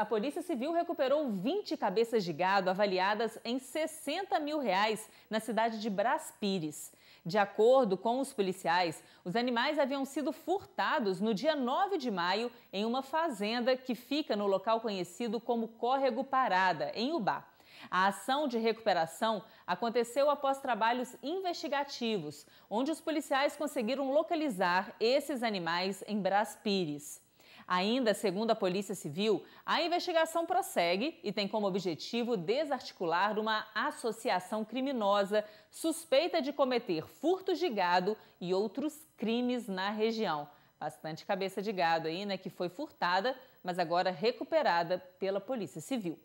a Polícia Civil recuperou 20 cabeças de gado avaliadas em 60 mil reais na cidade de Brás Pires. De acordo com os policiais, os animais haviam sido furtados no dia 9 de maio em uma fazenda que fica no local conhecido como Córrego Parada, em Ubá. A ação de recuperação aconteceu após trabalhos investigativos, onde os policiais conseguiram localizar esses animais em Brás Pires. Ainda segundo a Polícia Civil, a investigação prossegue e tem como objetivo desarticular uma associação criminosa suspeita de cometer furtos de gado e outros crimes na região. Bastante cabeça de gado aí, né, que foi furtada, mas agora recuperada pela Polícia Civil.